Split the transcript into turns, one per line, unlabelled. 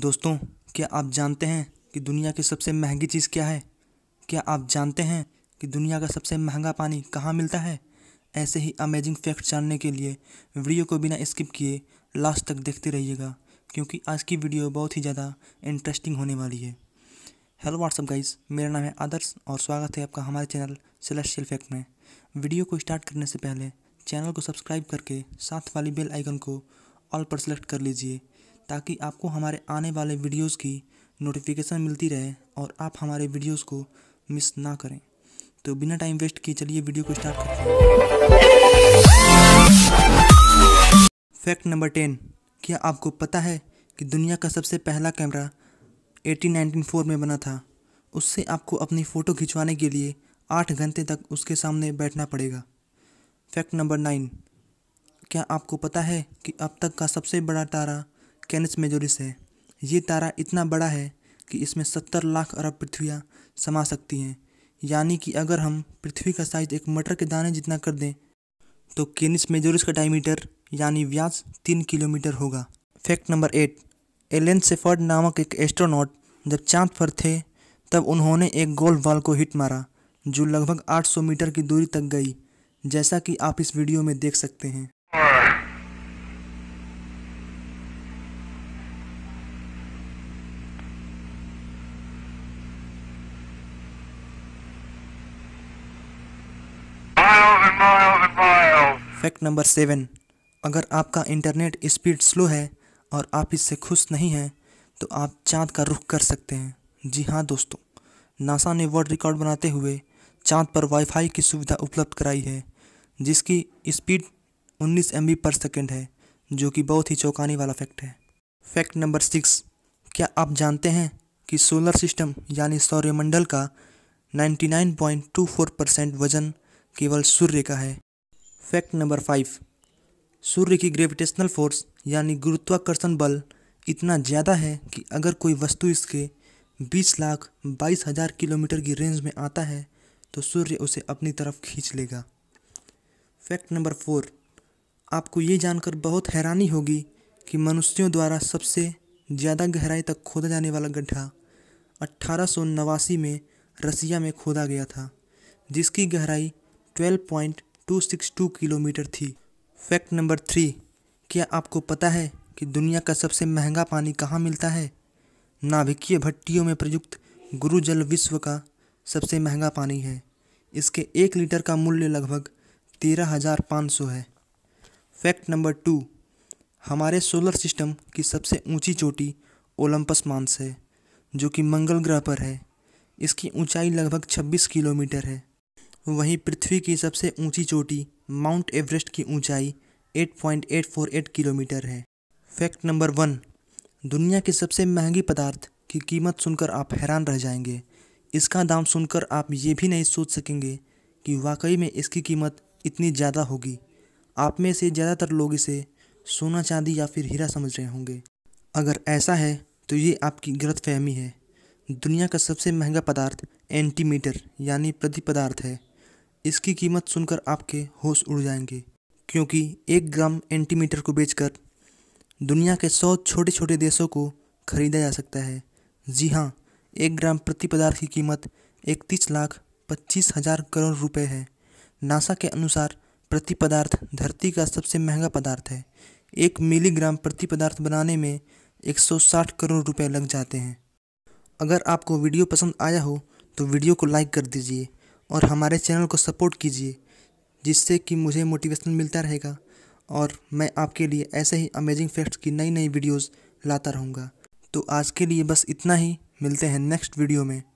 दोस्तों क्या आप जानते हैं कि दुनिया की सबसे महंगी चीज़ क्या है क्या आप जानते हैं कि दुनिया का सबसे महंगा पानी कहाँ मिलता है ऐसे ही अमेजिंग फैक्ट जानने के लिए वीडियो को बिना स्किप किए लास्ट तक देखते रहिएगा क्योंकि आज की वीडियो बहुत ही ज़्यादा इंटरेस्टिंग होने वाली है हेलो व्हाट्सअप गाइस मेरा नाम है आदर्श और स्वागत है आपका हमारे चैनल सेलेशियल फैक्ट में वीडियो को स्टार्ट करने से पहले चैनल को सब्सक्राइब करके साथ वाली बेल आइकन को ऑल पर सेलेक्ट कर लीजिए ताकि आपको हमारे आने वाले वीडियोस की नोटिफिकेशन मिलती रहे और आप हमारे वीडियोस को मिस ना करें तो बिना टाइम वेस्ट किए चलिए वीडियो को स्टार्ट करते हैं फैक्ट नंबर टेन क्या आपको पता है कि दुनिया का सबसे पहला कैमरा 1894 में बना था उससे आपको अपनी फ़ोटो खिंचवाने के लिए आठ घंटे तक उसके सामने बैठना पड़ेगा फैक्ट नंबर नाइन क्या आपको पता है कि अब तक का सबसे बड़ा तारा कैनस मेजोरिस है ये तारा इतना बड़ा है कि इसमें सत्तर लाख अरब पृथ्वियाँ समा सकती हैं यानी कि अगर हम पृथ्वी का साइज एक मटर के दाने जितना कर दें तो केनिस मेजोरिस का डायमीटर यानी व्यास तीन किलोमीटर होगा fact number eight Alan Shepard नामक एक एस्ट्रोनॉट जब चांद पर थे तब उन्होंने एक गोल्फ बॉल को हिट मारा जो लगभग 800 मीटर की दूरी तक गई जैसा कि आप इस वीडियो में देख सकते हैं फैक्ट नंबर सेवन अगर आपका इंटरनेट स्पीड स्लो है और आप इससे खुश नहीं हैं तो आप चाँद का रुख कर सकते हैं जी हाँ दोस्तों नासा ने वर्ल्ड रिकॉर्ड बनाते हुए चाँद पर वाईफाई की सुविधा उपलब्ध कराई है जिसकी स्पीड 19 एम पर सेकेंड है जो कि बहुत ही चौंकाने वाला फैक्ट है फैक्ट नंबर सिक्स क्या आप जानते हैं कि सोलर सिस्टम यानी सौर्यमंडल का 99.24 परसेंट वजन केवल सूर्य का है फैक्ट नंबर फाइव सूर्य की ग्रेविटेशनल फोर्स यानी गुरुत्वाकर्षण बल इतना ज़्यादा है कि अगर कोई वस्तु इसके बीस लाख बाईस हज़ार किलोमीटर की रेंज में आता है तो सूर्य उसे अपनी तरफ खींच लेगा फैक्ट नंबर फोर आपको ये जानकर बहुत हैरानी होगी कि मनुष्यों द्वारा सबसे ज़्यादा गहराई तक खोदा जाने वाला गड्ढा अट्ठारह में रसिया में खोदा गया था जिसकी गहराई ट्वेल्व पॉइंट 262 किलोमीटर थी फैक्ट नंबर थ्री क्या आपको पता है कि दुनिया का सबसे महंगा पानी कहाँ मिलता है नाभिकीय भट्टियों में प्रयुक्त गुरु जल विश्व का सबसे महंगा पानी है इसके एक लीटर का मूल्य लगभग तेरह हज़ार पाँच सौ है फैक्ट नंबर टू हमारे सोलर सिस्टम की सबसे ऊंची चोटी ओलंपस मांस है जो कि मंगल ग्रह पर है इसकी ऊंचाई लगभग 26 किलोमीटर है वहीं पृथ्वी की सबसे ऊंची चोटी माउंट एवरेस्ट की ऊंचाई 8.848 किलोमीटर है फैक्ट नंबर वन दुनिया की सबसे महंगी पदार्थ की कीमत सुनकर आप हैरान रह जाएंगे इसका दाम सुनकर आप ये भी नहीं सोच सकेंगे कि वाकई में इसकी कीमत इतनी ज़्यादा होगी आप में से ज़्यादातर लोग इसे सोना चांदी या फिर हीरा समझ रहे होंगे अगर ऐसा है तो ये आपकी गलत फहमी है दुनिया का सबसे महंगा पदार्थ एंटीमीटर यानी प्रति पदार्थ है इसकी कीमत सुनकर आपके होश उड़ जाएंगे क्योंकि एक ग्राम एंटीमीटर को बेचकर दुनिया के सौ छोटे छोटे देशों को खरीदा जा सकता है जी हाँ एक ग्राम प्रति पदार्थ की कीमत इकतीस लाख पच्चीस हजार करोड़ रुपए है नासा के अनुसार प्रति पदार्थ धरती का सबसे महंगा पदार्थ है एक मिलीग्राम प्रति पदार्थ बनाने में 160 करोड़ रुपए लग जाते हैं अगर आपको वीडियो पसंद आया हो तो वीडियो को लाइक कर दीजिए और हमारे चैनल को सपोर्ट कीजिए जिससे कि मुझे मोटिवेशन मिलता रहेगा और मैं आपके लिए ऐसे ही अमेजिंग फैक्ट्स की नई नई वीडियोस लाता रहूँगा तो आज के लिए बस इतना ही मिलते हैं नेक्स्ट वीडियो में